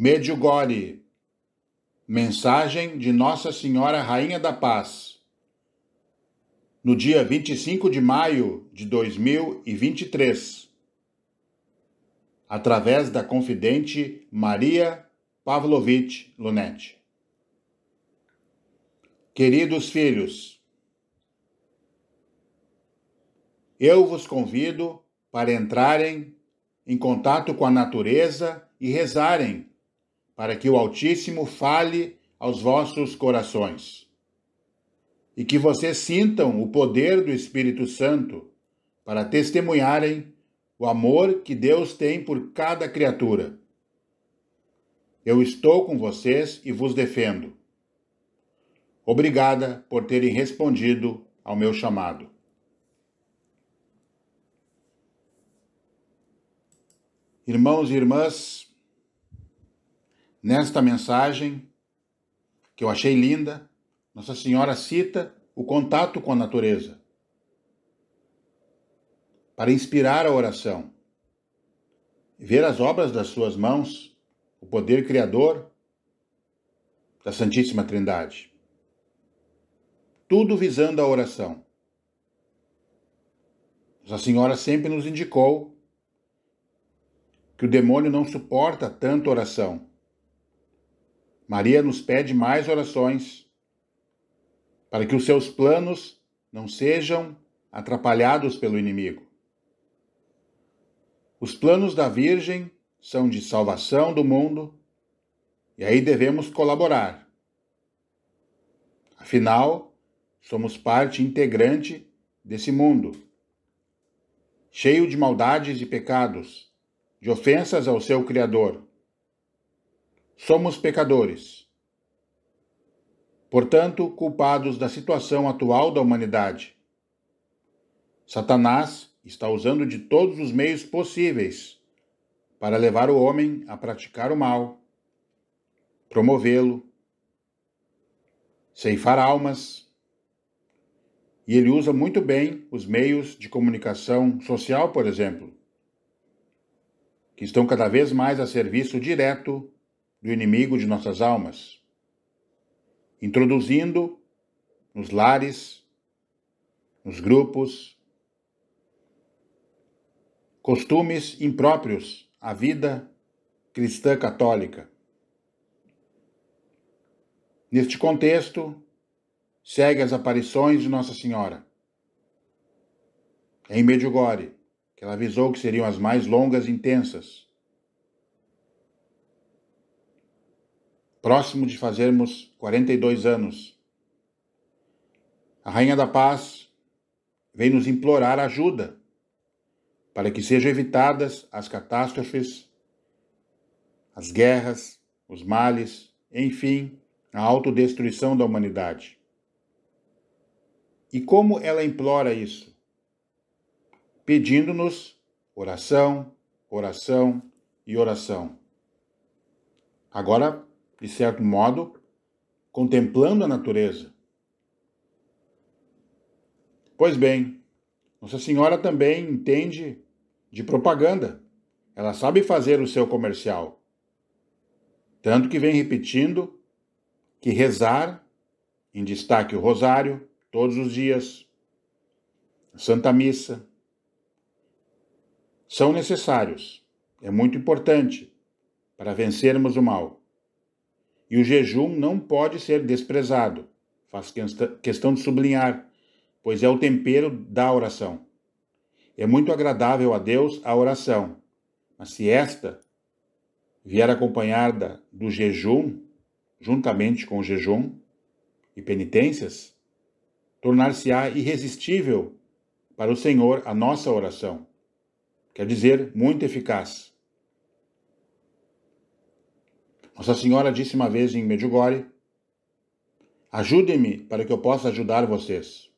Medjugorje. Mensagem de Nossa Senhora Rainha da Paz. No dia 25 de maio de 2023. Através da confidente Maria Pavlovich Lunetti. Queridos filhos, eu vos convido para entrarem em contato com a natureza e rezarem para que o Altíssimo fale aos vossos corações e que vocês sintam o poder do Espírito Santo para testemunharem o amor que Deus tem por cada criatura. Eu estou com vocês e vos defendo. Obrigada por terem respondido ao meu chamado. Irmãos e irmãs, Nesta mensagem, que eu achei linda, Nossa Senhora cita o contato com a natureza para inspirar a oração. Ver as obras das suas mãos, o poder criador da Santíssima Trindade. Tudo visando a oração. Nossa Senhora sempre nos indicou que o demônio não suporta tanta oração. Maria nos pede mais orações para que os seus planos não sejam atrapalhados pelo inimigo. Os planos da Virgem são de salvação do mundo e aí devemos colaborar. Afinal, somos parte integrante desse mundo, cheio de maldades e pecados, de ofensas ao seu Criador. Somos pecadores. Portanto, culpados da situação atual da humanidade. Satanás está usando de todos os meios possíveis para levar o homem a praticar o mal, promovê-lo, ceifar almas. E ele usa muito bem os meios de comunicação social, por exemplo, que estão cada vez mais a serviço direto do inimigo de nossas almas, introduzindo nos lares, nos grupos, costumes impróprios à vida cristã católica. Neste contexto, segue as aparições de Nossa Senhora. Em Medjugorje, que ela avisou que seriam as mais longas e intensas, próximo de fazermos 42 anos. A Rainha da Paz vem nos implorar ajuda para que sejam evitadas as catástrofes, as guerras, os males, enfim, a autodestruição da humanidade. E como ela implora isso? Pedindo-nos oração, oração e oração. Agora de certo modo, contemplando a natureza. Pois bem, Nossa Senhora também entende de propaganda. Ela sabe fazer o seu comercial. Tanto que vem repetindo que rezar, em destaque o rosário, todos os dias, a Santa Missa, são necessários. É muito importante para vencermos o mal. E o jejum não pode ser desprezado. Faz questão de sublinhar, pois é o tempero da oração. É muito agradável a Deus a oração, mas se esta vier acompanhada do jejum, juntamente com o jejum e penitências, tornar-se-á irresistível para o Senhor a nossa oração. Quer dizer, muito eficaz. Nossa Senhora disse uma vez em Medjugorje: Ajudem-me para que eu possa ajudar vocês.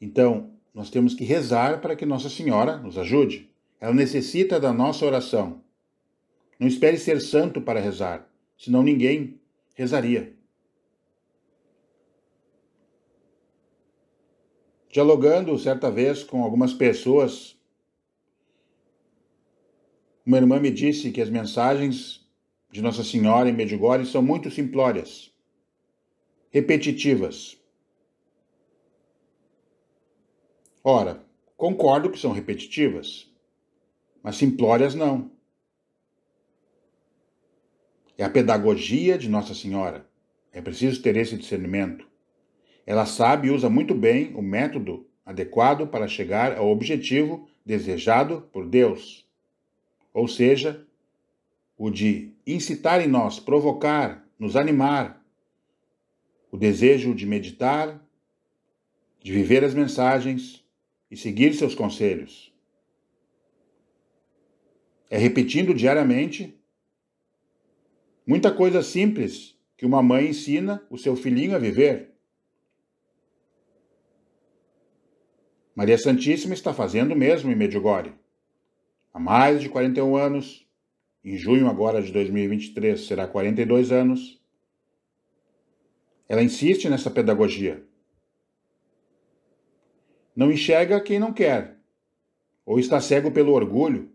Então, nós temos que rezar para que Nossa Senhora nos ajude. Ela necessita da nossa oração. Não espere ser santo para rezar, senão ninguém rezaria. Dialogando certa vez com algumas pessoas, uma irmã me disse que as mensagens de Nossa Senhora em Medjugorje são muito simplórias, repetitivas. Ora, concordo que são repetitivas, mas simplórias não. É a pedagogia de Nossa Senhora. É preciso ter esse discernimento. Ela sabe e usa muito bem o método adequado para chegar ao objetivo desejado por Deus, ou seja, o de incitar em nós, provocar, nos animar, o desejo de meditar, de viver as mensagens e seguir seus conselhos. É repetindo diariamente muita coisa simples que uma mãe ensina o seu filhinho a viver. Maria Santíssima está fazendo o mesmo em Medjugorje. Há mais de 41 anos, em junho agora de 2023, será 42 anos. Ela insiste nessa pedagogia. Não enxerga quem não quer, ou está cego pelo orgulho,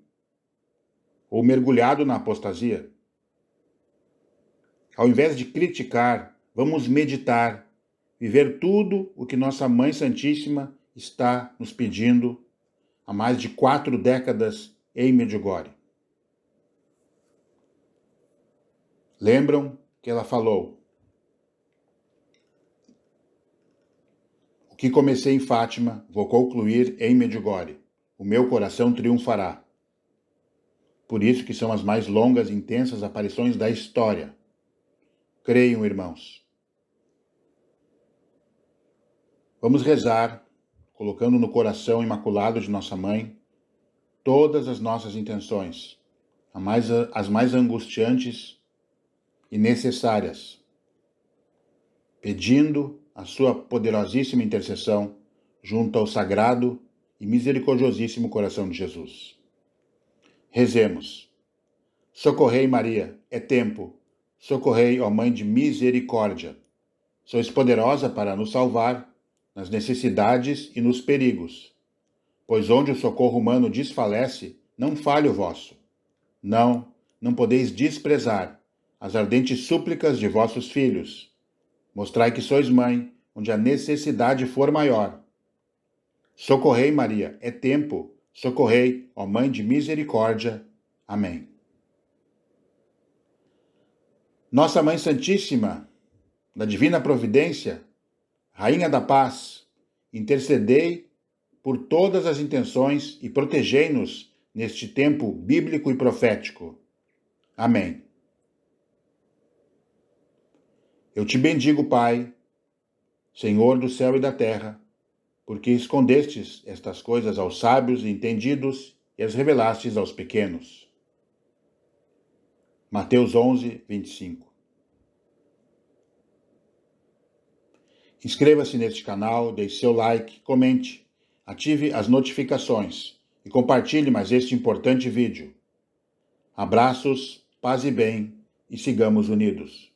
ou mergulhado na apostasia. Ao invés de criticar, vamos meditar, viver tudo o que nossa Mãe Santíssima está nos pedindo há mais de quatro décadas em Medjugorje. Lembram que ela falou? O que comecei em Fátima, vou concluir em Medjugorje. O meu coração triunfará. Por isso que são as mais longas e intensas aparições da história. Creiam, irmãos. Vamos rezar, colocando no coração imaculado de nossa mãe todas as nossas intenções, as mais angustiantes e necessárias, pedindo a sua poderosíssima intercessão junto ao sagrado e misericordiosíssimo coração de Jesus. Rezemos. Socorrei Maria, é tempo. Socorrei, ó Mãe de misericórdia. Sois poderosa para nos salvar nas necessidades e nos perigos. Pois onde o socorro humano desfalece, não falhe o vosso. Não, não podeis desprezar as ardentes súplicas de vossos filhos. Mostrai que sois mãe, onde a necessidade for maior. Socorrei, Maria, é tempo. Socorrei, ó Mãe de Misericórdia. Amém. Nossa Mãe Santíssima, da Divina Providência, Rainha da Paz, intercedei por todas as intenções e protegei-nos neste tempo bíblico e profético. Amém. Eu te bendigo, Pai, Senhor do céu e da terra, porque escondestes estas coisas aos sábios e entendidos e as revelastes aos pequenos. Mateus 11, 25. Inscreva-se neste canal, deixe seu like, comente, ative as notificações e compartilhe mais este importante vídeo. Abraços, paz e bem e sigamos unidos.